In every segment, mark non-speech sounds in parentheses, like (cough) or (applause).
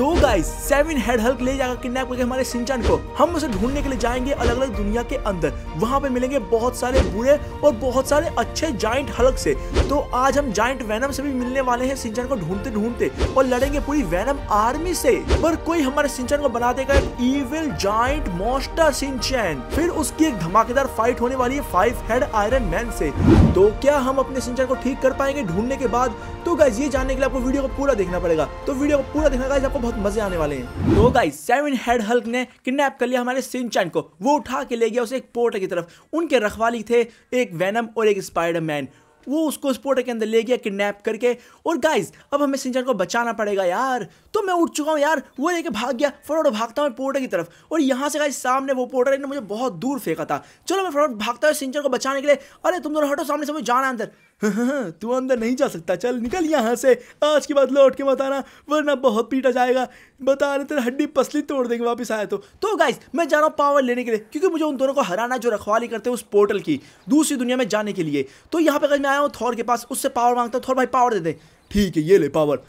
तो guys seven head Hulk ले जाकर किडनैप करके हमारे सिंचन को हम उसे ढूंढने के लिए जाएंगे अलग अलग दुनिया के अंदर वहां पे मिलेंगे बहुत सारे बुरे और बहुत सारे अच्छे जाइंट हल्क से तो आज हम जाइंट वैनम से भी मिलने वाले हैं सिंचन को ढूंढते ढूंढते और लड़ेंगे पूरी वैनम आर्मी से पर कोई हमारे सिंचन को बना देगा इविल जाइंट मोस्टर सिंचन फिर उसकी एक धमाकेदार फाइट होने वाली है फाइव हेड आयरन मैन से तो क्या हम अपने सिंचन को ठीक कर पाएंगे ढूंढने के बाद तो गाइज ये जानने के लिए आपको वीडियो को पूरा देखना पड़ेगा तो वीडियो को पूरा देखना गाइज आपको बहुत मजे आने वाले हैं तो गाइस सेवन हेड हल्क ने किडनैप कर लिया हमारे सिंचन को वो उठा के ले गया उसे एक पोर्टर की तरफ उनके रखवाली थे एक वैनम और एक स्पाइडरमैन वो उसको उस स्पोर्टर के अंदर ले गया किडनैप करके और गाइस अब हमें सिंचन को बचाना पड़ेगा यार तो मैं उठ चुका हूँ यार वो लेके भाग गया फटोट भागता हूँ पोर्टर की तरफ और यहाँ से गाइस सामने वो पोर्टर ने मुझे बहुत दूर फेंका था चलो मैं फटोट भागता हूँ सिंचन को बचाने के लिए अरे तुम दोनों हटो सामने से मुझे जाना अंदर (laughs) तू अंदर नहीं जा सकता चल निकल यहाँ से आज के बाद लौट के मत आना वरना बहुत पीटा जाएगा बता रहे तेरा हड्डी पसली तोड़ देंगे वापस आया तो तो गाइस मैं जा रहा हूँ पावर लेने के लिए क्योंकि मुझे उन दोनों को हराना जो रखवाली करते हैं उस पोर्टल की दूसरी दुनिया में जाने के लिए तो यहाँ पे अगर मैं आया हूँ थौर के पास उससे पावर मांगता हूँ थोड़ा भाई पावर दे दे ठीक है ये ले पावर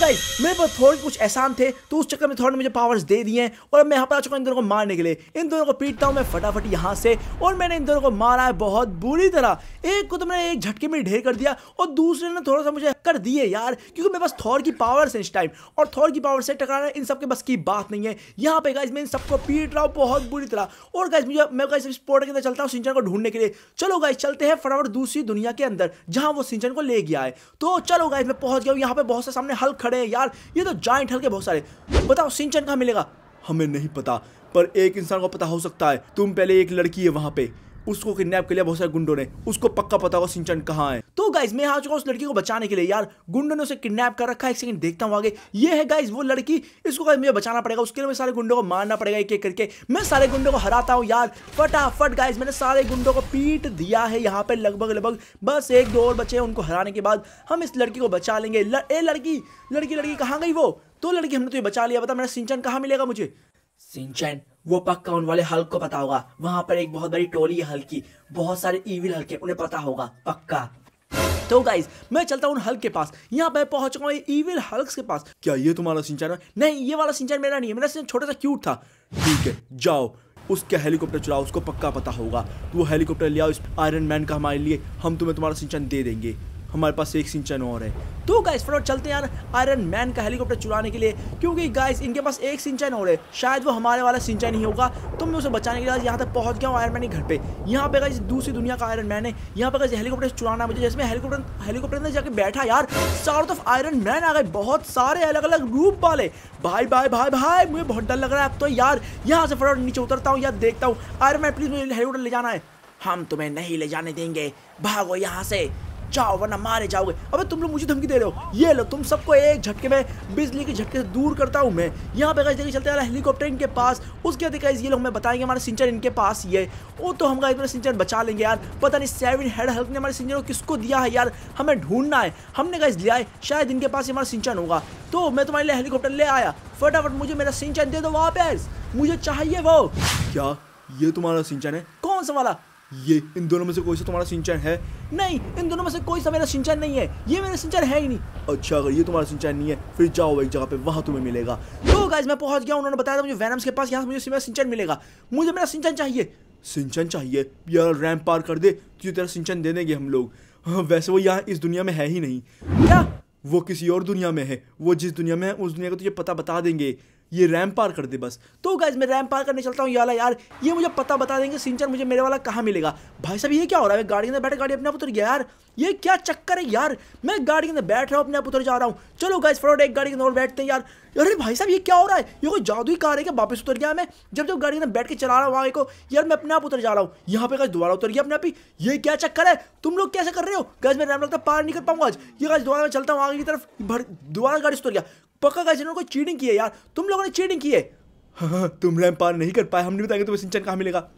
गाइस मेरे पास थोड़े कुछ एहसान थे तो उस चक्कर में थोड़ा मुझे पावर्स दे दिए हैं और मैं यहाँ पर आ चुका हूँ इन दोनों को मारने के लिए इन दोनों को पीटता हूँ मैं फटाफट यहाँ से और मैंने इन दोनों को मारा है बहुत बुरी तरह एक को तो मैंने एक झटके में ढेर कर दिया और दूसरे ने थोड़ा सा मुझे कर दिए यार क्योंकि मेरे पास थौर की पावर्स है इस टाइम और थौर की पावर से टकराना इन सबके बस की बात नहीं है यहाँ पे गाइज मैं इन सबको पीट रहा हूँ बहुत बुरी तरह और गाइज मुझे मैं गाइज स्पोर्ट के अंदर चलता हूँ सिंचन को ढूंढने के लिए चलो गाइज चलते हैं फटाफट दूसरी दुनिया के अंदर जहाँ वो सिंचन को ले गया है तो चलो गाइज मैं पहुंच गया हूँ यहाँ पे बहुत से सामने हल्क खड़े हैं यार ये तो जॉइंट हल्के बहुत सारे बताओ सिंचन कहाँ मिलेगा हमें नहीं पता पर एक इंसान को पता हो सकता है तुम पहले एक लड़की है वहाँ पे उसको किडनैप के लिए बहुत सारे गुंडों ने उसको पक्का पता होगा सिंचन कहाँ है तो गाइज मैं आ चुका उस लड़की को बचाने के लिए यार गुंडों ने उसे किडनैप कर रखा है एक सेकंड देखता हूँ आगे ये है गाइज वो लड़की इसको मुझे बचाना पड़ेगा उसके लिए सारे गुंडों को मारना पड़ेगा एक एक करके मैं सारे गुंडों को हराता हूँ यार फटाफट गाइज मैंने सारे गुंडों को पीट दिया है यहाँ पे लगभग लगभग बस एक दो और बचे उनको हराने के बाद हम इस लड़की को बचा लेंगे ए लड़की लड़की लड़की कहाँ गई वो तो लड़की हमने तो ये बचा लिया बता मेरा सिंचन कहाँ मिलेगा मुझे सिंचन वो पक्का उन वाले हल्क को पता होगा वहां पर एक बहुत बड़ी टोली है हल्की बहुत सारे ईविल हल्के उन्हें पता होगा पक्का तो गाइज मैं चलता हूँ हल्क के पास यहाँ पे पहुंच चुका हूँ ईविल हल्क के पास क्या ये तुम्हारा सिंचाई है नहीं ये वाला सिंचाई मेरा नहीं है मेरा सिंचाई छोटा सा क्यूट था ठीक है जाओ उसके हेलीकॉप्टर चुराओ उसको पक्का पता होगा तो वो हेलीकॉप्टर ले आओ इस आयरन मैन का हमारे लिए हम तुम्हें तुम्हारा सिंचन दे देंगे हमारे पास एक सिंचन और है तो गाइस फटाफट चलते यार आयरन मैन का हेलीकॉप्टर चुराने के लिए क्योंकि गाइस इनके पास एक सिंचन और है शायद वो हमारे वाला सिंचन ही होगा तो मैं उसे बचाने के लिए यहाँ तक पहुँच गया हूँ आयरन मैन के घर पे यहाँ पे गाइस दूसरी दुनिया का आयरन मैन है यहाँ पे गाइस हेलीकॉप्टर चुराना मुझे जैसे हेलीकॉप्टर हेलीकॉप्टर अंदर जाके बैठा यार चारों तरफ आयरन मैन आ गए बहुत सारे अलग अलग रूप वाले भाई भाई भाई भाई मुझे बहुत डर लग रहा है अब तो यार यहाँ से फटाफट नीचे उतरता हूँ या देखता हूँ आयरन मैन प्लीज़ मुझे हेलीकॉप्टर ले जाना है हम तुम्हें नहीं ले जाने देंगे भागो यहाँ से जाओ वरना मारे जाओगे अबे तुम लोग मुझे धमकी दे रहे हो ये लो तुम सबको एक झटके में बिजली के झटके से दूर करता हूँ मैं यहाँ पे गाइस देखिए चलते हैं हेलीकॉप्टर इनके पास उसके बाद गाइस ये लोग हमें बताएंगे हमारे सिंचर इनके पास ये वो तो हम गाइस सिंचर बचा लेंगे यार पता नहीं सेवन हेड हेल्प ने हमारे सिंचर को किसको दिया है यार हमें ढूंढना है हमने गाइस लिया है शायद इनके पास हमारा सिंचर होगा तो मैं तुम्हारे लिए हेलीकॉप्टर ले आया फटाफट मुझे मेरा सिंचर दे दो वापस मुझे चाहिए वो क्या ये तुम्हारा सिंचर है कौन सा वाला ये इन दोनों में से कोई सा तुम्हारा सिंचन है नहीं इन दोनों में से कोई सा मेरा सिंचन नहीं है ये मेरा सिंचन है ही नहीं अच्छा अगर ये तुम्हारा सिंचन नहीं है फिर जाओ एक जगह पे वहां तुम्हें मिलेगा तो गाइज मैं पहुंच गया उन्होंने बताया था मुझे वैनम्स के पास यहाँ मुझे मेरा सिंचन मिलेगा मुझे मेरा सिंचन चाहिए सिंचन चाहिए यार रैम पार कर दे तुझे तेरा सिंचन दे देंगे हम लोग हाँ वैसे वो यहाँ इस दुनिया में है ही नहीं क्या वो किसी और दुनिया में है वो जिस दुनिया में है उस दुनिया का तुझे पता बता देंगे ये रैम पार कर दे बस तो गाइज मैं रैम पार करने चलता हूँ यार यार ये मुझे पता बता देंगे सिंचर मुझे मेरे वाला कहाँ मिलेगा भाई साहब ये क्या हो रहा है गाड़ी के अंदर बैठे गाड़ी अपने आप उतर गया यार ये क्या चक्कर है यार मैं गाड़ी के अंदर बैठ रहा हूँ अपने आप उतर जा रहा हूँ चलो गाइज फटोफट एक गाड़ी के अंदर बैठते हैं यार अरे भाई साहब ये क्या हो रहा है ये कोई ही कार है क्या वापस उतर गया मैं जब जब गाड़ी ने बैठ के चला रहा हूँ वहाँ को यार मैं अपने आप उतर जा रहा हूँ यहाँ पे गज दोबारा उतर गया अपने आप ही ये क्या चक्कर है तुम लोग कैसे कर रहे हो गज मैं राम पार नहीं कर पाऊंगा आज ये गज दोबारा चलता हूँ आगे की तरफ दोबारा गाड़ी उतर गया पक्का गज इन्होंने कोई चीटिंग की है यार तुम लोगों ने चीटिंग की है हाँ, हाँ, तुम रैम पार नहीं कर पाए हमने बताएंगे तुम्हें सिंचन कहाँ मिलेगा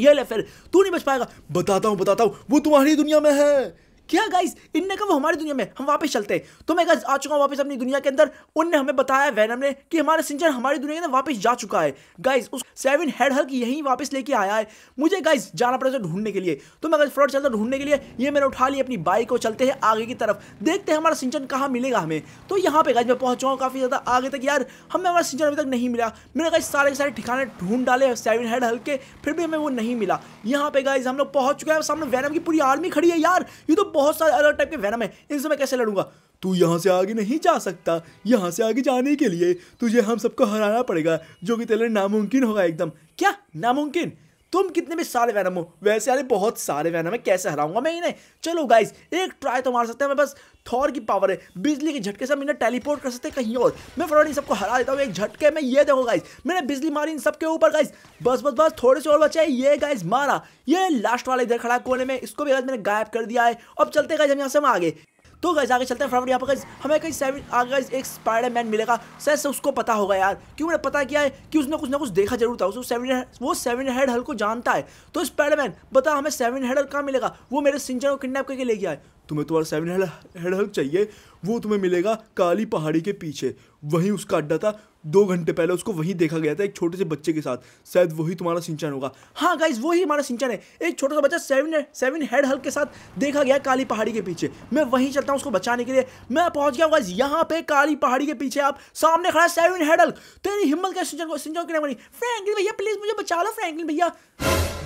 ये ले फिर तू नहीं बच पाएगा बताता हूँ बताता हूँ वो तुम्हारी दुनिया में है क्या गाइस इनने कहा वो हमारी दुनिया में हम वापस चलते हैं तो मैं गाइस आ चुका हूँ वापस अपनी दुनिया के अंदर उनने हमें बताया वैनम ने कि हमारा सिंचर हमारी दुनिया के अंदर वापस जा चुका है गाइस उस सेवन हेड हल्क यहीं वापस लेके आया है मुझे गाइस जाना पड़ा ढूंढने के लिए तो मैं गाइस फ्रॉड चलता ढूंढने के लिए ये मैंने उठा ली अपनी बाइक को चलते हैं आगे की तरफ देखते हैं हमारा सिंचन कहाँ मिलेगा हमें तो यहाँ पे गाइज मैं पहुँच चुका हूँ काफ़ी ज़्यादा आगे तक यार हमें हमारा सिंचन अभी तक नहीं मिला मैंने गाइस सारे सारे ठिकाने ढूंढ डाले सेवन हेड हल्क के फिर भी हमें वो नहीं मिला यहाँ पे गाइज हम लोग पहुँच चुके हैं सामने वैनम की पूरी आर्मी खड़ी है यार ये तो बहुत सारे अलग टाइप के वैनम है इनसे मैं कैसे लड़ूंगा तू यहाँ से आगे नहीं जा सकता यहाँ से आगे जाने के लिए तुझे हम सबको हराना पड़ेगा जो कि तेरे नामुमकिन होगा एकदम क्या नामुमकिन तुम कितने भी सारे वैनम हो वैसे यार बहुत सारे वैनम है कैसे हराऊंगा मैं इन्हें चलो गाइस एक ट्राई तो मार सकते हैं मैं बस थॉर की पावर है बिजली के झटके से हम इन्हें टेलीपोर्ट कर सकते हैं कहीं और मैं फटाफट इन सबको हरा देता हूँ एक झटके में ये देखो गाइस मैंने बिजली मारी इन सबके ऊपर गाइस बस बस बस थोड़े से और बचे ये गाइस मारा ये लास्ट वाला इधर खड़ा कोने में इसको भी मैंने गायब कर दिया है अब चलते गाइस हम यहाँ से हम आगे तो गैस आगे चलते हैं फटाफट यहाँ पर गैस हमें कहीं सेवन आगे गैस एक स्पाइडर मैन मिलेगा सर से उसको पता होगा यार क्यों उन्हें पता किया है कि उसने कुछ ना कुछ देखा जरूर था उसको सेवन वो सेवन हेड हल को जानता है तो स्पाइडर मैन बता हमें सेवन हेड हल कहाँ मिलेगा वो मेरे सिंचर को किडनेप करके ले गया है तुम्हें तुम्हारा सेवन हेड हेड हल्क चाहिए वो तुम्हें मिलेगा काली पहाड़ी के पीछे वहीं उसका अड्डा था दो घंटे पहले उसको वहीं देखा गया था एक छोटे से बच्चे के साथ शायद वही तुम्हारा सिंचन होगा हाँ गाइज वही हमारा सिंचन है एक छोटा सा बच्चा सेवन सेवन हेड हल्क के साथ देखा गया काली पहाड़ी के पीछे मैं वहीं चलता हूँ उसको बचाने के लिए मैं पहुंच गया गाइज यहाँ पे काली पहाड़ी के पीछे आप सामने खड़ा सेवन हेड हल्क तेरी हिम्मत क्या सिंचन सिंचन की नहीं फ्रैंकलिन भैया प्लीज मुझे बचा लो फ्रैंकलिन भैया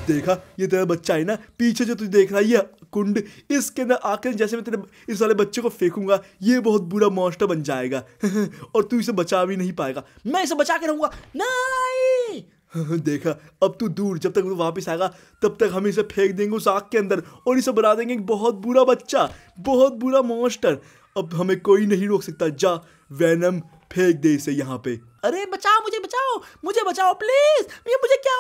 देखा ये तेरा बच्चा है ना पीछे जो तुझे देख रहा है ये कुंड इसके अंदर आकर जैसे मैं तेरे इस वाले बच्चे को फेंकूंगा ये बहुत बुरा मॉन्स्टर बन जाएगा (laughs) और तू इसे बचा भी नहीं पाएगा मैं इसे बचा के रहूंगा नहीं (laughs) देखा अब तू दूर जब तक वो वापस आएगा तब तक हम इसे फेंक देंगे उस आग के अंदर और इसे बना देंगे बहुत बुरा बच्चा बहुत बुरा मॉन्स्टर अब हमें कोई नहीं रोक सकता जा वैनम फेंक दे इसे यहाँ पे अरे बचाओ मुझे बचाओ मुझे बचाओ प्लीज ये मुझे क्या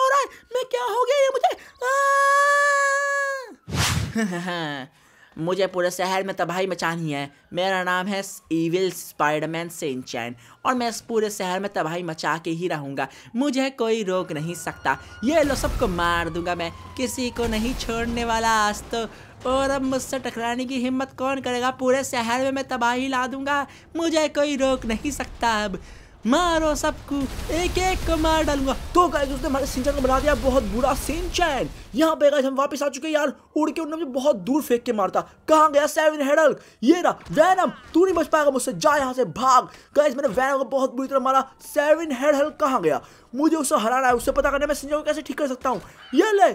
(laughs) मुझे पूरे शहर में तबाही मचानी है मेरा नाम है इविल स्पाइडरमैन सेंचैन और मैं इस पूरे शहर में तबाही मचा के ही रहूँगा मुझे कोई रोक नहीं सकता ये लो सबको मार दूंगा मैं किसी को नहीं छोड़ने वाला आज तो और अब मुझसे टकराने की हिम्मत कौन करेगा पूरे शहर में मैं तबाही ला दूंगा मुझे कोई रोक नहीं सकता अब मारो सबको एक एक को मार डालूंगा तो गाइस उसने हमारे सिंचन को बना दिया बहुत बुरा सिंचन यहाँ पे गाइस हम वापस आ चुके हैं यार उड़ के उन्होंने मुझे बहुत दूर फेंक के मारता कहाँ गया सेवन हेडल ये रहा वैनम तू नहीं बच पाएगा मुझसे जा यहाँ से भाग गाइस मैंने वैनम को बहुत बुरी तरह मारा सेवन हेडल कहाँ गया मुझे उसे हराना है उससे पता करना मैं सिंचन को कैसे ठीक कर सकता हूँ ये ले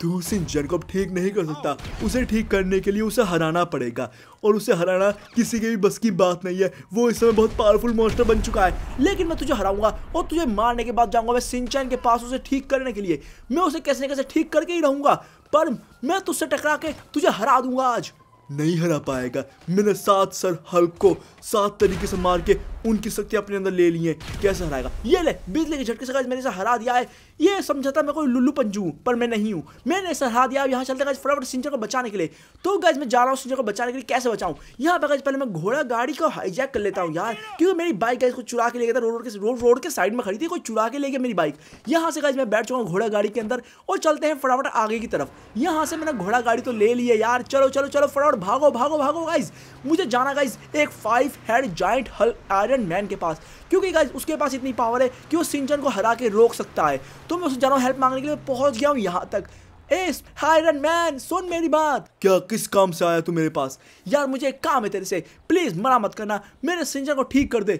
तू उस इंजन को अब ठीक नहीं कर सकता उसे ठीक करने के लिए उसे हराना पड़ेगा और उसे हराना किसी के भी बस की बात नहीं है वो इस समय बहुत पावरफुल मॉन्स्टर बन चुका है लेकिन मैं तुझे हराऊंगा और तुझे मारने के बाद जाऊंगा मैं सिंचन के पास उसे ठीक करने के लिए मैं उसे कैसे कैसे ठीक करके ही रहूंगा पर मैं तुझसे टकरा के तुझे हरा दूंगा आज नहीं हरा पाएगा मैंने सात सर हल्क को सात तरीके से मार के उनकी शक्ति अपने अंदर ले ली है कैसे हराएगा ये ले बिजली के झटके से मैंने इसे हरा दिया है ये समझा था मैं कोई लुल्लू पंजू हूँ पर मैं नहीं हूँ मैंने इसे हरा दिया यहाँ चलता गाइस फटाफट सिंचर को बचाने के लिए तो गज मैं जा रहा हूँ सिंचर को बचाने के लिए कैसे बचाऊँ यहाँ पर गज पहले मैं घोड़ा गाड़ी को हाईजैक कर लेता हूँ यार क्योंकि मेरी बाइक गज को चुरा के ले गया था रोड के रोड रोड के साइड में खड़ी थी कोई चुरा के ले गया मेरी बाइक यहाँ से गज मैं बैठ चुका हूँ घोड़ा गाड़ी के अंदर और चलते हैं फटाफट आगे की तरफ यहाँ से मैंने घोड़ा गाड़ी तो ले ली है यार चलो चलो चलो फटाफट भागो भागो भागो गाइज मुझे जाना गाइज एक five head giant Hulk Iron Man के पास क्योंकि गाइज उसके पास इतनी पावर है कि वो सिंचन को हरा के रोक सकता है तो मैं उसे जा रहा हूँ हेल्प मांगने के लिए पहुँच गया हूँ यहाँ तक एस आयरन मैन सुन मेरी बात क्या किस काम से आया तू मेरे पास यार मुझे एक काम है तेरे से प्लीज़ मना मत करना मेरे सिंचन को ठीक कर दे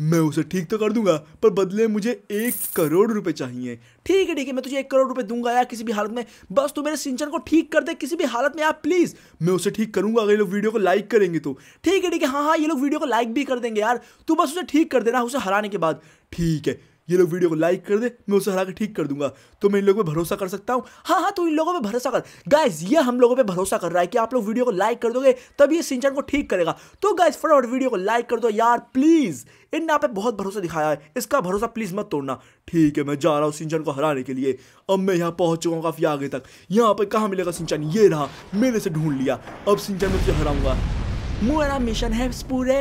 मैं उसे ठीक तो कर दूंगा पर बदले मुझे एक करोड़ रुपए चाहिए ठीक है ठीक है मैं तुझे एक करोड़ रुपए दूंगा यार किसी भी हालत में बस तू मेरे सिंचन को ठीक कर दे किसी भी हालत में आप प्लीज़ मैं उसे ठीक करूंगा अगर ये लोग वीडियो को लाइक करेंगे तो ठीक है ठीक है हाँ हाँ ये लोग वीडियो को लाइक भी कर देंगे यार तू बस उसे ठीक कर देना उसे हराने के बाद ठीक है ये लोग वीडियो को लाइक कर दे मैं उसे हरा के ठीक कर दूंगा तो मैं इन लोगों पे भरोसा कर सकता हूँ हाँ हाँ तो इन लोगों पे भरोसा कर गाइज ये हम लोगों पे भरोसा कर रहा है कि आप लोग वीडियो को लाइक कर दोगे तब ये सिंचन को ठीक करेगा तो गाइज फटाफट वीडियो को लाइक कर दो यार प्लीज़ इन यहाँ पे बहुत भरोसा दिखाया है इसका भरोसा प्लीज़ मत तोड़ना ठीक है मैं जा रहा हूँ सिंचन को हराने के लिए अब मैं यहाँ पहुंच चुका हूँ काफ़ी आगे तक यहाँ पर कहाँ मिलेगा सिंचन ये रहा मैंने इसे ढूंढ लिया अब सिंचन मुझे हराऊंगा मेरा मिशन है पूरे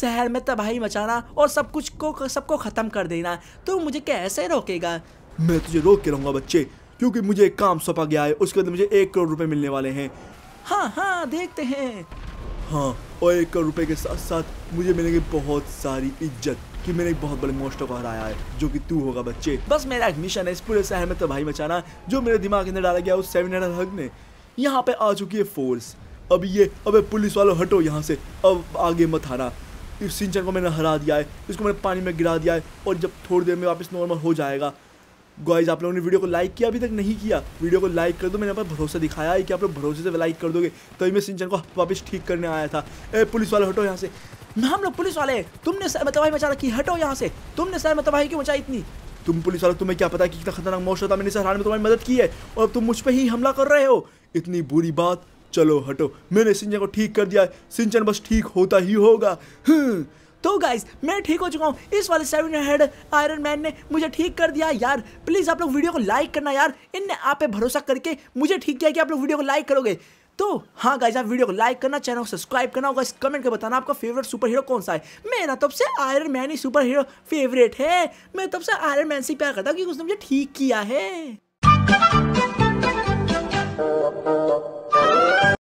शहर में तबाही मचाना और सब कुछ को सबको ख़त्म कर देना तो मुझे कैसे रोकेगा मैं तुझे रोक के रहूंगा बच्चे क्योंकि मुझे एक काम सौंपा गया है उसके बाद मुझे एक करोड़ रुपए मिलने वाले हैं हाँ हाँ देखते हैं हाँ और एक करोड़ रुपए के साथ साथ मुझे मिलेगी बहुत सारी इज्जत कि मैंने एक बहुत बड़े मोस्टर को हराया है जो कि तू होगा बच्चे बस मेरा एक मिशन है इस पूरे शहर में तबाही मचाना जो मेरे दिमाग के अंदर डाला गया उस सेवन हंड्रेड ने यहाँ पे आ चुकी है फोर्स अब ये अब पुलिस वालों हटो यहाँ से अब आगे मत आना इस सिंचन को मैंने हरा दिया है इसको मैंने पानी में गिरा दिया है और जब थोड़ी देर में वापस नॉर्मल हो जाएगा गॉइज आप लोगों ने वीडियो को लाइक किया अभी तक नहीं किया वीडियो को लाइक कर दो मैंने पर भरोसा दिखाया है कि आप लोग भरोसे से लाइक कर दोगे तभी तो मैं सिंचन को वापस ठीक करने आया था ए पुलिस वाले हटो यहाँ से हम लोग पुलिस वाले तुमने सर मतवाही मचा रखी हटो यहाँ से तुमने सर मतवाही क्यों मचाई इतनी तुम पुलिस वाले तुम्हें क्या पता कि कितना खतरनाक मौसम था मैंने सहारा में तुम्हारी मदद की है और तुम मुझ पर ही हमला कर रहे हो इतनी बुरी बात चलो हटो मैंने सिंचन को ठीक कर दिया सिंचन बस ठीक होता ही होगा हम्म। तो गाइस मैं ठीक हो चुका हूँ इस वाले सेवन हेड आयरन मैन ने मुझे ठीक कर दिया यार प्लीज़ आप लोग वीडियो को लाइक करना यार इनने आप पे भरोसा करके मुझे ठीक किया कि आप लोग वीडियो को लाइक करोगे तो हाँ गाइस आप वीडियो को लाइक करना चैनल को सब्सक्राइब करना होगा इस कमेंट कर बताना आपका फेवरेट सुपर हीरो कौन सा है मेरा तब से आयरन मैन ही सुपर हीरो फेवरेट है मैं तब से आयरन मैन से प्यार करता हूँ क्योंकि उसने मुझे ठीक किया है